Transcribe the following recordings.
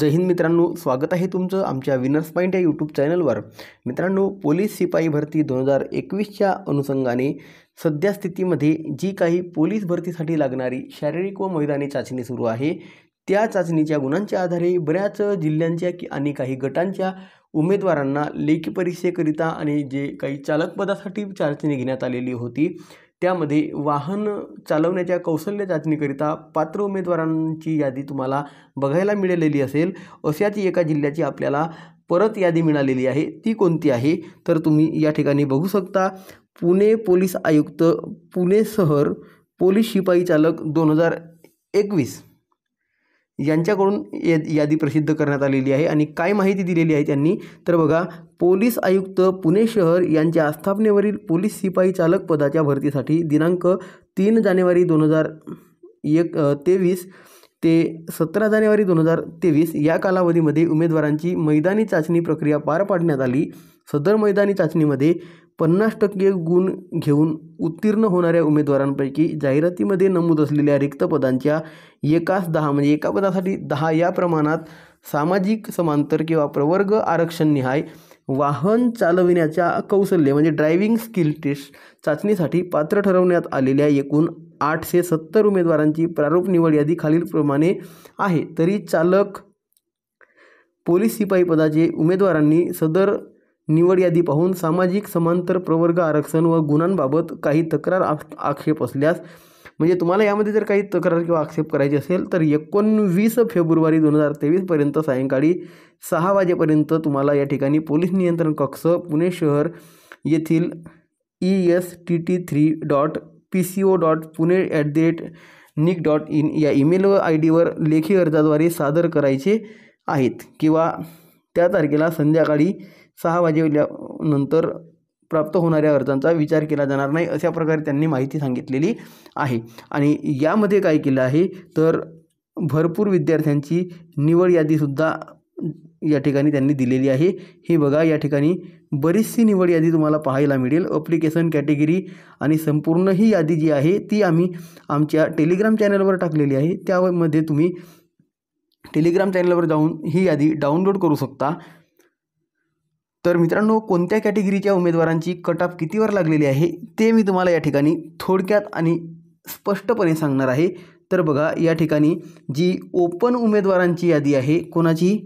जय हिंद मित्रांनो स्वागत आहे तुमचं आमच्या विनर्स पॉईंट या यूट्यूब चॅनलवर मित्रांनो पोलीस शिपाई भरती दोन हजार एकवीसच्या अनुषंगाने सध्या स्थितीमध्ये जी काही पोलीस भरतीसाठी लागणारी शारीरिक व मैदानी चाचणी सुरू आहे त्या चाचणीच्या गुणांच्या आधारे बऱ्याच जिल्ह्यांच्या की आणि काही गटांच्या उमेदवारांना लेखी परीक्षेकरिता आणि जे काही चालकपदासाठी चाचणी घेण्यात आलेली होती त्यामध्ये वाहन चालवण्याच्या कौशल्य चाचणीकरिता पात्र उमेदवारांची यादी तुम्हाला बघायला मिळालेली असेल अशाच एका जिल्ह्याची आपल्याला परत यादी मिळालेली आहे ती कोणती आहे तर तुम्ही या ठिकाणी बघू शकता पुणे पोलीस आयुक्त पुणे शहर पोलीस शिपाई चालक दोन हजार एकवीस यांच्याकडून या यादी प्रसिद्ध करण्यात आलेली आहे आणि काय माहिती दिलेली आहे त्यांनी तर बघा पोलीस आयुक्त पुणे शहर यांच्या आस्थापनेवरील पोलीस शिपाई चालक पदाच्या भरतीसाठी दिनांक तीन जानेवारी दोन हजार एक तेवीस ते सतरा जानेवारी दोन हजार तेवीस या कालावधीमध्ये उमेदवारांची मैदानी चाचणी प्रक्रिया पार पाडण्यात आली सदर मैदानी चाचणीमध्ये पन्नास टक्के गुण घेऊन उत्तीर्ण होणाऱ्या उमेदवारांपैकी जाहिरातीमध्ये नमूद असलेल्या रिक्त पदांच्या एकास दहा म्हणजे एका पदासाठी दहा या प्रमाणात सामाजिक समांतर किंवा प्रवर्ग आरक्षण वाहन चालविण्याच्या कौशल्य म्हणजे ड्रायव्हिंग स्किल टेस्ट चाचणीसाठी पात्र ठरवण्यात आलेल्या एकूण आठशे सत्तर उमेदवारांची प्रारूप निवड यादी खालीलप्रमाणे आहे तरी चालक पोलीस शिपाई पदाचे उमेदवारांनी सदर निवड यादी पाहून सामाजिक समांतर प्रवर्ग आरक्षण व गुणांबाबत काही तक्रार आक्षेप असल्यास म्हणजे तुम्हाला यामध्ये जर काही तक्रार किंवा आक्षेप करायची असेल तर एकोणवीस फेब्रुवारी दोन हजार तेवीसपर्यंत सायंकाळी सहा वाजेपर्यंत तुम्हाला या ठिकाणी पोलीस नियंत्रण कक्ष पुणे शहर येथील E S T T three dot P C O dot Pune at the rate nic dot in या ईमेल आय डीवर लेखी अर्जाद्वारे सादर करायचे आहेत किंवा त्या तारखेला संध्याकाळी सहा वाजेल्यानंतर प्राप्त होणाऱ्या अर्जांचा विचार केला जाणार नाही अशा प्रकारे त्यांनी माहिती सांगितलेली आहे आणि यामध्ये काय केलं आहे तर भरपूर विद्यार्थ्यांची निवड यादीसुद्धा या ठिकाणी त्यांनी दिलेली आहे हे बघा या ठिकाणी बरीचशी निवड यादी तुम्हाला पाहायला मिळेल अप्लिकेशन कॅटेगरी आणि संपूर्ण ही यादी जी आहे ती आम्ही आमच्या टेलिग्राम चॅनलवर टाकलेली आहे त्यामध्ये तुम्ही टेलिग्राम चॅनलवर जाऊन ही यादी डाउनलोड करू शकता तर मित्रांनो कोणत्या कॅटेगरीच्या उमेदवारांची कट ऑफ कितीवर लागलेली आहे ते मी तुम्हाला या ठिकाणी थोडक्यात आणि स्पष्टपणे सांगणार आहे तर बघा या ठिकाणी जी ओपन उमेदवारांची यादी आहे कोणाची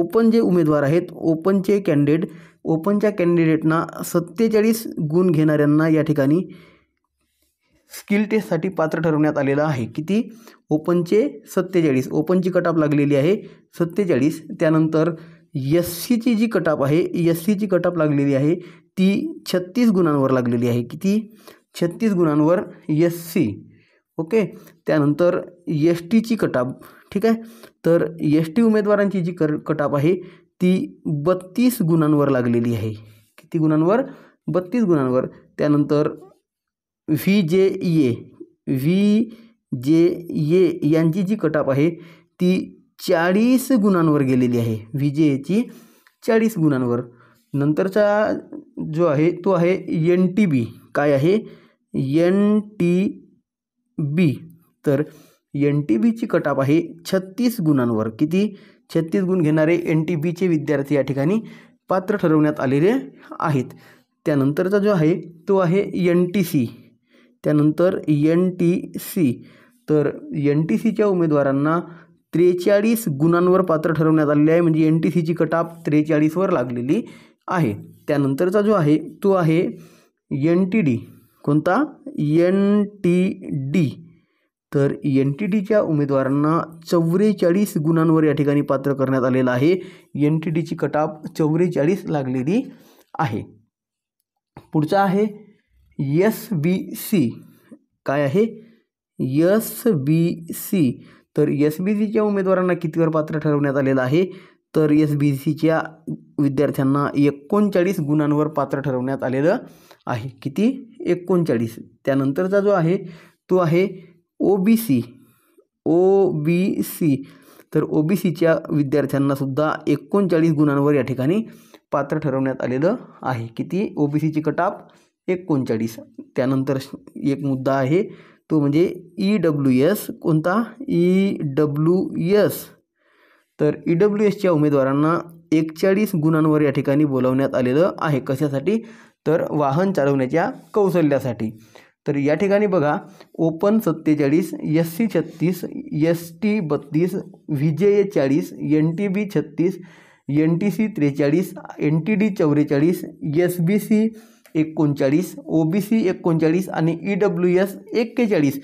ओपन जे उमेदवार आहेत ओपनचे कॅन्डिडेट ओपनच्या कॅन्डिडेटना सत्तेचाळीस गुण घेणाऱ्यांना या ठिकाणी स्किल टेस्टसाठी पात्र ठरवण्यात आलेलं आहे किती ओपनचे सत्तेचाळीस ओपनची कटाप लागलेली आहे सत्तेचाळीस त्यानंतर एस सीची जी कटाप आहे एस सीची कटाप लागलेली आहे ती छत्तीस गुणांवर लागलेली आहे किती छत्तीस गुणांवर एस सी ओके त्यानंतर एस टीची कटाप ठीक आहे तर एस टी उमेदवारांची जी कर कटाप आहे ती बत्तीस गुणांवर लागलेली आहे किती गुणांवर बत्तीस गुणांवर त्यानंतर V J A V J ए यांची जी कटाप आहे ती चाळीस गुणांवर गेलेली आहे विजयची चाळीस गुणांवर नंतरचा जो आहे तो आहे एन टी बी काय आहे एन टी बी तर एन टी बीची कटाप आहे छत्तीस गुणांवर किती छत्तीस गुण घेणारे एन टी बीचे विद्यार्थी या ठिकाणी पात्र ठरवण्यात आलेले आहेत त्यानंतरचा जो आहे तो आहे एन टी सी त्यानंतर एन टी सी तर एन टी सीच्या उमेदवारांना त्रेचाळीस गुणांवर पात्र ठरवण्यात आलेले आहे म्हणजे एन टी सीची कटाप त्रेचाळीसवर लागलेली आहे त्यानंतरचा जो आहे तो आहे एन टी डी कोणता एन टी डी तर एन टी डीच्या उमेदवारांना चौवेचाळीस गुणांवर या ठिकाणी पात्र करण्यात आलेलं आहे एन टी डीची कटाप चौवेचाळीस लागलेली आहे पुढचा आहे एस बी सी काय आहे एस बी सी तर एस बी सीच्या उमेदवारांना कितीवर पात्र ठरवण्यात आलेलं आहे तर एस बी सीच्या विद्यार्थ्यांना एकोणचाळीस गुणांवर पात्र ठरवण्यात आलेलं आहे किती एकोणचाळीस त्यानंतरचा जो आहे तो आहे O B C O B C तर ओ बी सीच्या विद्यार्थ्यांनासुद्धा एकोणचाळीस गुणांवर या ठिकाणी पात्र ठरवण्यात आलेलं आहे किती ओ बी सीची कटाप एकोणचाळीस त्यानंतर एक मुद्दा आहे तो म्हणजे ई डब्ल्यू एस कोणता ई डब्ल्यू एस तर ई e डब्ल्यू एसच्या उमेदवारांना एकचाळीस गुणांवर या ठिकाणी बोलावण्यात आलेलं आहे कशासाठी तर वाहन चालवण्याच्या कौशल्यासाठी तर या ठिकाणी बघा ओपन सत्तेचाळीस एस सी छत्तीस एस टी बत्तीस व्ही चाळीस एन टी बी छत्तीस एन टी सी त्रेचाळीस एन टी डी चौवेचाळीस एस बी सी एकोणचाळीस ओ बी सी एकोणचाळीस आणि ई डब्ल्यू एस एक्केचाळीस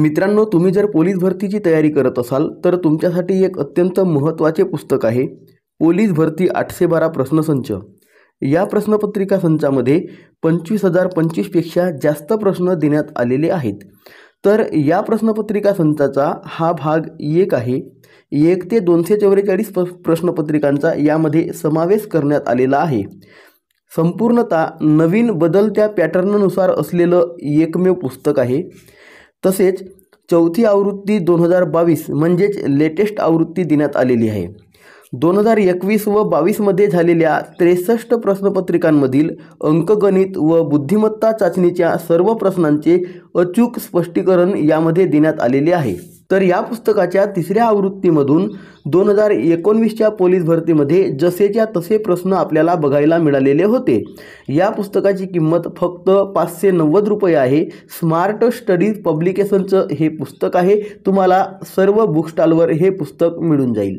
मित्रांनो तुम्ही जर पोलीस भरतीची तयारी करत असाल तर तुमच्यासाठी एक अत्यंत महत्त्वाचे पुस्तक आहे पोलीस भरती आठशे बारा प्रश्नसंच या प्रश्नपत्रिका संचामध्ये पंचवीस हजार पंचवीसपेक्षा जास्त प्रश्न देण्यात आलेले आहेत तर या प्रश्नपत्रिका संचाचा हा भाग एक आहे एक ते दोनशे चौवेचाळीस प्रश्नपत्रिकांचा यामध्ये समावेश करण्यात आलेला आहे संपूर्णतः नवीन बदलत्या पॅटर्ननुसार असलेलं एकमेव पुस्तक आहे तसेच चौथी आवृत्ती दोन हजार बावीस म्हणजेच लेटेस्ट आवृत्ती देण्यात आलेली आहे दोन हजार एकवीस व बावीसमध्ये झालेल्या त्रेसष्ट प्रश्नपत्रिकांमधील अंकगणित व बुद्धिमत्ता चाचणीच्या सर्व प्रश्नांचे अचूक स्पष्टीकरण यामध्ये देण्यात आलेले आहे तर या पुस्तकाच्या तिसऱ्या आवृत्तीमधून दोन हजार एकोणवीसच्या पोलीस भरतीमध्ये जसेच्या तसे प्रश्न आपल्याला बघायला मिळालेले होते या पुस्तकाची किंमत फक्त पाचशे नव्वद रुपये आहे स्मार्ट स्टडीज पब्लिकेशनचं हे पुस्तक आहे तुम्हाला सर्व बुकस्टॉलवर हे पुस्तक मिळून जाईल